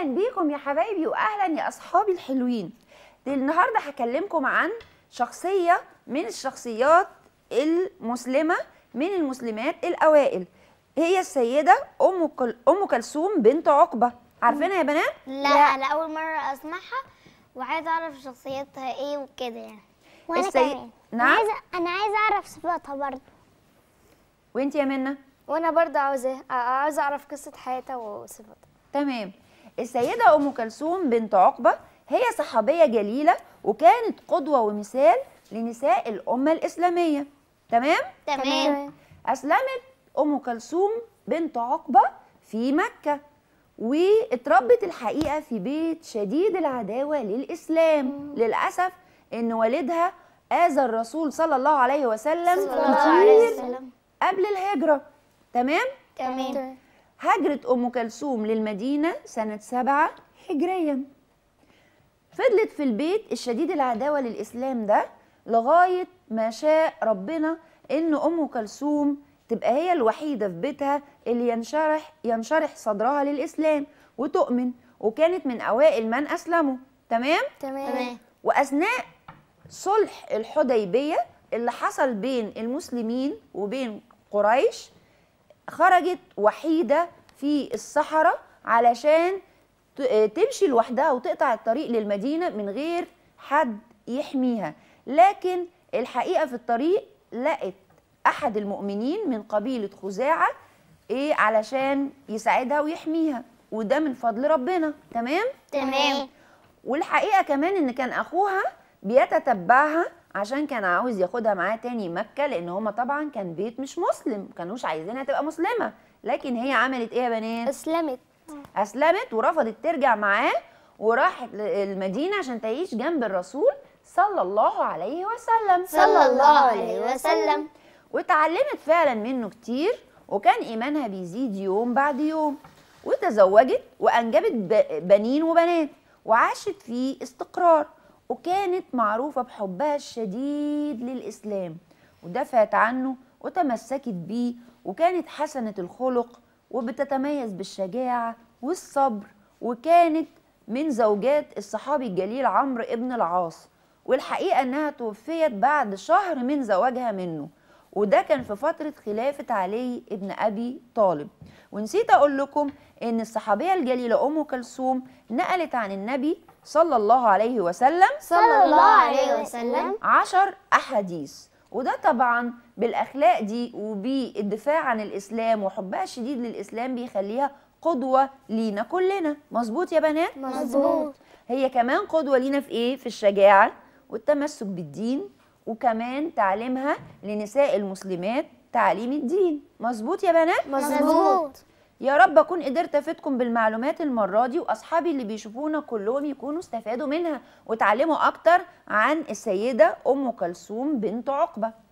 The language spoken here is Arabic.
اهلا بيكم يا حبايبي واهلا يا اصحابي الحلوين النهارده هكلمكم عن شخصيه من الشخصيات المسلمه من المسلمات الاوائل هي السيده ام ام كلثوم بنت عقبه عارفينها يا بنات لا, لا انا اول مره اسمعها وعايزه اعرف شخصيتها ايه وكده يعني وانا السي... كمان نعم عايزة... انا عايزه اعرف صفاتها برضه وانت يا منى وانا برضه عاوزه عاوزه اعرف قصه حياتها وصفاتها تمام السيدة أم كلثوم بنت عقبة هي صحابية جليلة وكانت قدوة ومثال لنساء الأمة الإسلامية تمام؟ تمام أسلمت أم كلثوم بنت عقبة في مكة واتربت الحقيقة في بيت شديد العداوة للإسلام مم. للأسف إن والدها آذى الرسول صلى الله عليه وسلم صلى الله عليه وسلم. قبل الهجرة تمام؟ تمام هجرة أم كلثوم للمدينة سنة سبعة هجريا فضلت في البيت الشديد العداوة للإسلام ده لغاية ما شاء ربنا إن أم كلثوم تبقى هي الوحيدة في بيتها اللي ينشرح ينشرح صدرها للإسلام وتؤمن وكانت من أوائل من أسلموا تمام؟ تمام وأثناء صلح الحديبية اللي حصل بين المسلمين وبين قريش خرجت وحيدة في الصحراء علشان آه، تمشي لوحدها وتقطع الطريق للمدينه من غير حد يحميها لكن الحقيقه في الطريق لقت احد المؤمنين من قبيله خزاعه ايه علشان يساعدها ويحميها وده من فضل ربنا تمام تمام والحقيقه كمان ان كان اخوها بيتتبعها عشان كان عاوز ياخدها معاه تاني مكه لان هما طبعا كان بيت مش مسلم كانوش عايزينها تبقى مسلمه لكن هي عملت ايه يا بنات اسلمت اسلمت ورفضت ترجع معاه وراحت المدينه عشان تعيش جنب الرسول صلى الله عليه وسلم صلى الله عليه وسلم واتعلمت فعلا منه كتير وكان ايمانها بيزيد يوم بعد يوم وتزوجت وانجبت بنين وبنات وعاشت في استقرار وكانت معروفة بحبها الشديد للإسلام ودافعت عنه وتمسكت بيه وكانت حسنة الخلق وبتتميز بالشجاعة والصبر وكانت من زوجات الصحابي الجليل عمرو ابن العاص والحقيقة أنها توفيت بعد شهر من زواجها منه وده كان في فترة خلافة علي ابن أبي طالب ونسيت أقول لكم إن الصحابية الجليلة أم كلثوم نقلت عن النبي صلى الله عليه وسلم صلى الله عليه وسلم عشر أحاديث وده طبعا بالأخلاق دي وبالدفاع عن الإسلام وحبها الشديد للإسلام بيخليها قدوة لينا كلنا مظبوط يا بنات؟ مظبوط هي كمان قدوة لينا في إيه؟ في الشجاعة والتمسك بالدين وكمان تعليمها لنساء المسلمات تعليم الدين مظبوط يا بنات مظبوط يا رب اكون قدرت افيدكم بالمعلومات المره دي واصحابي اللي بيشوفونا كلهم يكونوا استفادوا منها وتعلموا اكتر عن السيده ام كلثوم بنت عقبه